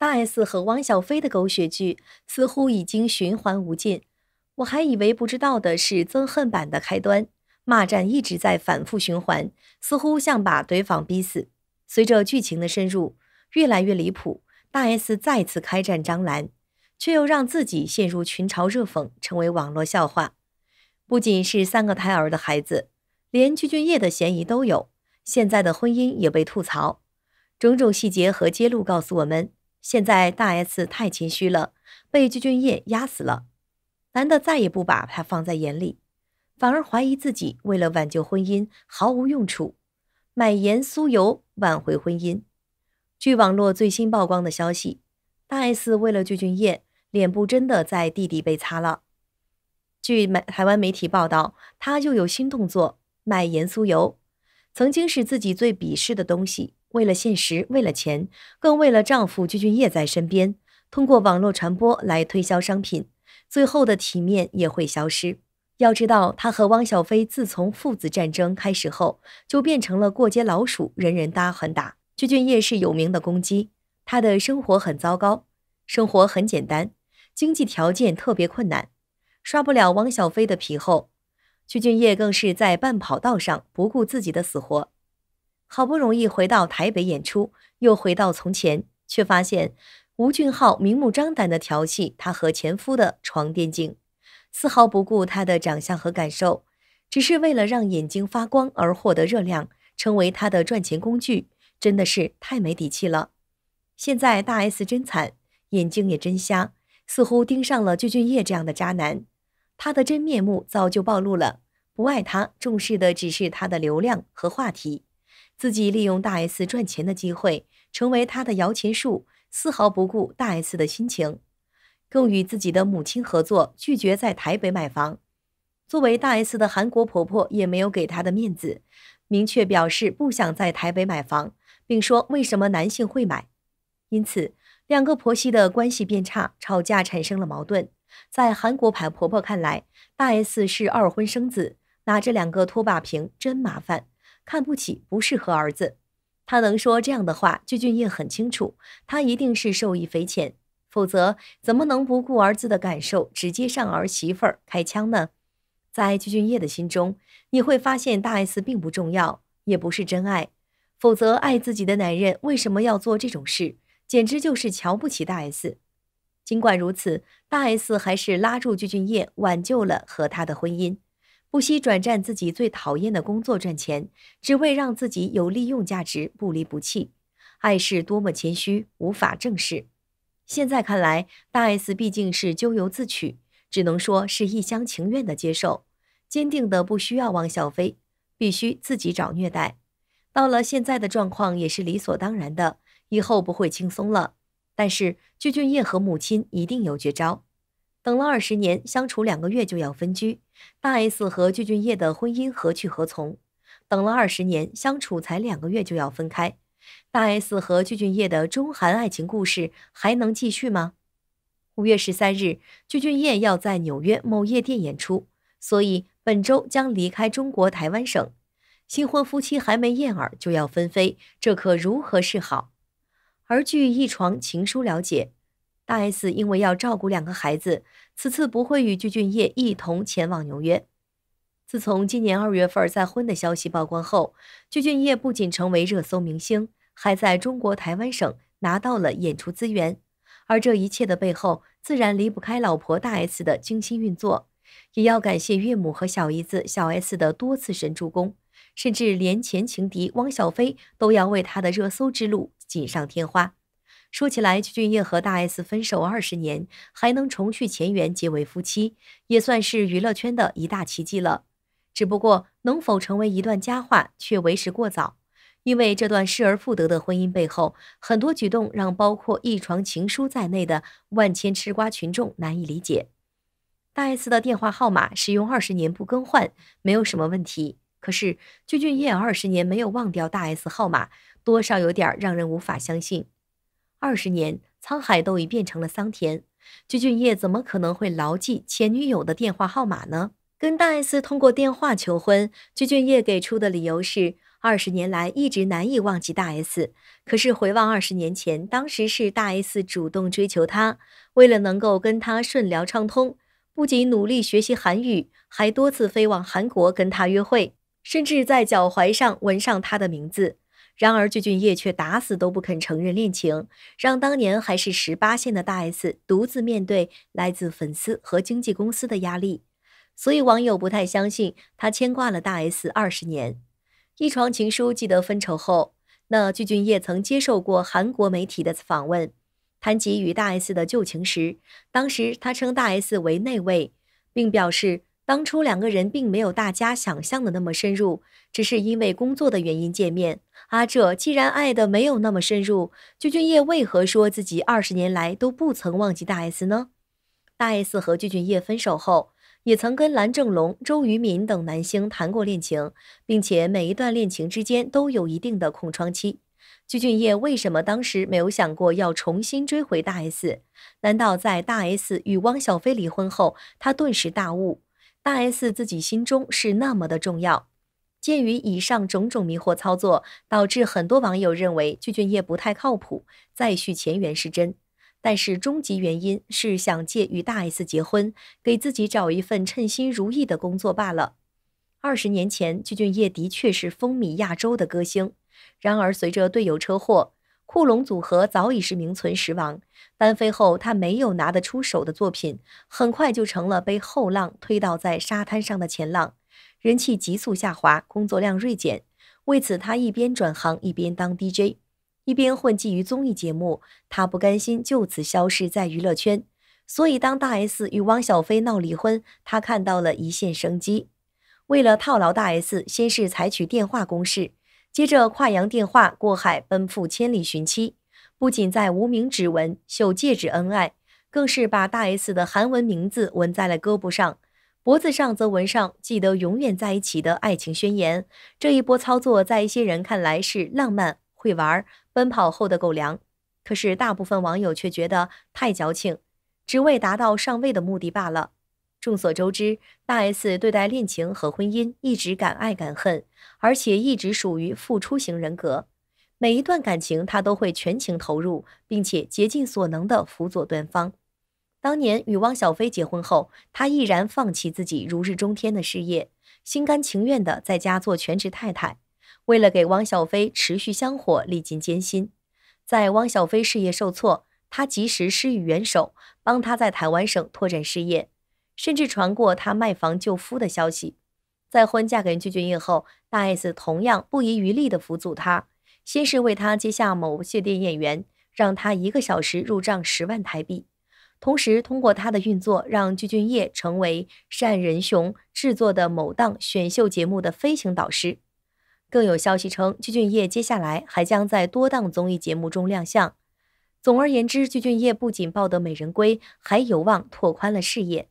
大 S 和汪小菲的狗血剧似乎已经循环无尽，我还以为不知道的是憎恨版的开端，骂战一直在反复循环，似乎像把怼方逼死。随着剧情的深入，越来越离谱。大 S 再次开战张兰，却又让自己陷入群嘲热讽，成为网络笑话。不仅是三个胎儿的孩子，连鞠俊祎的嫌疑都有。现在的婚姻也被吐槽，种种细节和揭露告诉我们。现在大 S 太谦虚了，被具俊晔压死了，男的再也不把她放在眼里，反而怀疑自己为了挽救婚姻毫无用处，买盐酥油挽回婚姻。据网络最新曝光的消息，大 S 为了具俊晔，脸部真的在地底被擦了。据台台湾媒体报道，她又有新动作，买盐酥油。曾经是自己最鄙视的东西，为了现实，为了钱，更为了丈夫鞠俊业在身边，通过网络传播来推销商品，最后的体面也会消失。要知道，他和汪小菲自从父子战争开始后，就变成了过街老鼠，人人打，狠打。鞠俊业是有名的公鸡，他的生活很糟糕，生活很简单，经济条件特别困难，刷不了汪小菲的皮厚。鞠俊业更是在半跑道上不顾自己的死活，好不容易回到台北演出，又回到从前，却发现吴俊昊明目张胆的调戏他和前夫的床垫镜，丝毫不顾他的长相和感受，只是为了让眼睛发光而获得热量，成为他的赚钱工具，真的是太没底气了。现在大 S 真惨，眼睛也真瞎，似乎盯上了鞠俊晔这样的渣男。他的真面目早就暴露了，不爱他，重视的只是他的流量和话题，自己利用大 S 赚钱的机会，成为他的摇钱树，丝毫不顾大 S 的心情，更与自己的母亲合作，拒绝在台北买房。作为大 S 的韩国婆婆也没有给她的面子，明确表示不想在台北买房，并说为什么男性会买。因此，两个婆媳的关系变差，吵架产生了矛盾。在韩国牌婆婆看来，大 S 是二婚生子，拿着两个拖把瓶真麻烦，看不起不适合儿子。她能说这样的话，具俊晔很清楚，他一定是受益匪浅，否则怎么能不顾儿子的感受，直接上儿媳妇儿开枪呢？在具俊晔的心中，你会发现大 S 并不重要，也不是真爱，否则爱自己的男人为什么要做这种事？简直就是瞧不起大 S。尽管如此，大 S 还是拉住具俊晔，挽救了和他的婚姻，不惜转战自己最讨厌的工作赚钱，只为让自己有利用价值，不离不弃。爱是多么谦虚，无法正视。现在看来，大 S 毕竟是咎由自取，只能说是一厢情愿的接受，坚定的不需要汪小菲，必须自己找虐待。到了现在的状况也是理所当然的，以后不会轻松了。但是具俊晔和母亲一定有绝招，等了二十年，相处两个月就要分居。大 S 和具俊晔的婚姻何去何从？等了二十年，相处才两个月就要分开，大 S 和具俊晔的中韩爱情故事还能继续吗？五月十三日，具俊晔要在纽约某夜店演出，所以本周将离开中国台湾省。新婚夫妻还没燕尔就要分飞，这可如何是好？而据一床情书了解，大 S 因为要照顾两个孩子，此次不会与具俊晔一同前往纽约。自从今年二月份再婚的消息曝光后，具俊晔不仅成为热搜明星，还在中国台湾省拿到了演出资源。而这一切的背后，自然离不开老婆大 S 的精心运作，也要感谢岳母和小姨子小 S 的多次神助攻。甚至连前情敌汪小菲都要为他的热搜之路锦上添花。说起来，鞠俊业和大 S 分手二十年还能重续前缘结为夫妻，也算是娱乐圈的一大奇迹了。只不过能否成为一段佳话，却为时过早，因为这段失而复得的婚姻背后，很多举动让包括《一床情书》在内的万千吃瓜群众难以理解。大 S 的电话号码使用二十年不更换，没有什么问题。可是，鞠俊业二十年没有忘掉大 S 号码，多少有点让人无法相信。二十年，沧海都已变成了桑田，鞠俊业怎么可能会牢记前女友的电话号码呢？跟大 S 通过电话求婚，鞠俊业给出的理由是二十年来一直难以忘记大 S。可是回望二十年前，当时是大 S 主动追求他，为了能够跟他顺聊畅通，不仅努力学习韩语，还多次飞往韩国跟他约会。甚至在脚踝上纹上他的名字，然而具俊晔却打死都不肯承认恋情，让当年还是十八线的大 S 独自面对来自粉丝和经纪公司的压力，所以网友不太相信他牵挂了大 S 二十年。一床情书记得分手后，那具俊晔曾接受过韩国媒体的访问，谈及与大 S 的旧情时，当时他称大 S 为内卫，并表示。当初两个人并没有大家想象的那么深入，只是因为工作的原因见面。阿哲既然爱的没有那么深入，具俊晔为何说自己二十年来都不曾忘记大 S 呢？大 S 和具俊晔分手后，也曾跟蓝正龙、周渝民等男星谈过恋情，并且每一段恋情之间都有一定的空窗期。具俊晔为什么当时没有想过要重新追回大 S？难道在大 S 与汪小菲离婚后，他顿时大悟？大 S 自己心中是那么的重要。鉴于以上种种迷惑操作，导致很多网友认为具俊晔不太靠谱，再续前缘是真，但是终极原因是想借与大 S 结婚，给自己找一份称心如意的工作罢了。二十年前，具俊晔的确是风靡亚洲的歌星，然而随着队友车祸。库龙组合早已是名存实亡，单飞后他没有拿得出手的作品，很快就成了被后浪推倒在沙滩上的前浪，人气急速下滑，工作量锐减。为此，他一边转行，一边当 DJ，一边混迹于综艺节目。他不甘心就此消失在娱乐圈，所以当大 S 与汪小菲闹离婚，他看到了一线生机。为了套牢大 S，先是采取电话攻势。接着跨洋电话，过海奔赴千里寻妻，不仅在无名指纹绣戒指恩爱，更是把大 S 的韩文名字纹在了胳膊上，脖子上则纹上“记得永远在一起”的爱情宣言。这一波操作在一些人看来是浪漫、会玩、奔跑后的狗粮，可是大部分网友却觉得太矫情，只为达到上位的目的罢了。众所周知，大 S 对待恋情和婚姻一直敢爱敢恨，而且一直属于付出型人格。每一段感情，她都会全情投入，并且竭尽所能的辅佐对方。当年与汪小菲结婚后，她毅然放弃自己如日中天的事业，心甘情愿的在家做全职太太。为了给汪小菲持续香火，历尽艰辛。在汪小菲事业受挫，她及时施以援手，帮他在台湾省拓展事业。甚至传过她卖房救夫的消息。再婚嫁给具俊晔后，大 S 同样不遗余力地辅佐他。先是为他接下某谢电演员，让他一个小时入账十万台币；同时通过他的运作，让具俊晔成为单仁雄制作的某档选秀节目的飞行导师。更有消息称，具俊晔接下来还将在多档综艺节目中亮相。总而言之，具俊晔不仅抱得美人归，还有望拓宽了事业。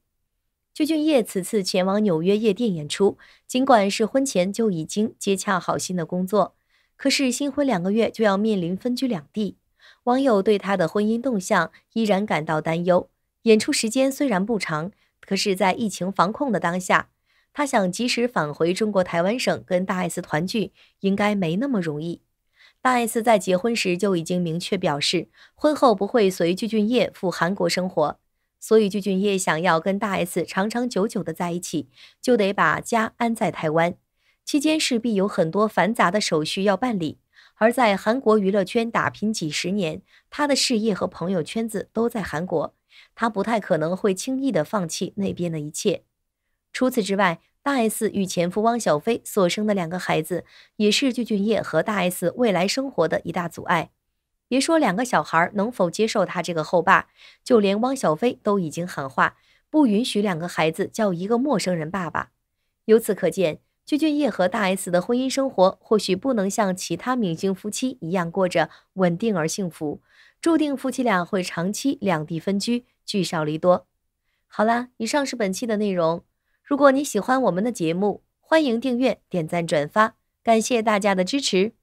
具俊晔此次前往纽约夜店演出，尽管是婚前就已经接洽好新的工作，可是新婚两个月就要面临分居两地，网友对他的婚姻动向依然感到担忧。演出时间虽然不长，可是，在疫情防控的当下，他想及时返回中国台湾省跟大 S 团聚，应该没那么容易。大 S 在结婚时就已经明确表示，婚后不会随具俊晔赴韩国生活。所以，具俊晔想要跟大 S 长长久久的在一起，就得把家安在台湾。期间势必有很多繁杂的手续要办理。而在韩国娱乐圈打拼几十年，他的事业和朋友圈子都在韩国，他不太可能会轻易的放弃那边的一切。除此之外，大 S 与前夫汪小菲所生的两个孩子，也是具俊晔和大 S 未来生活的一大阻碍。别说两个小孩能否接受他这个后爸，就连汪小菲都已经喊话不允许两个孩子叫一个陌生人爸爸。由此可见，鞠俊业和大 S 的婚姻生活或许不能像其他明星夫妻一样过着稳定而幸福，注定夫妻俩会长期两地分居，聚少离多。好啦，以上是本期的内容。如果你喜欢我们的节目，欢迎订阅、点赞、转发，感谢大家的支持。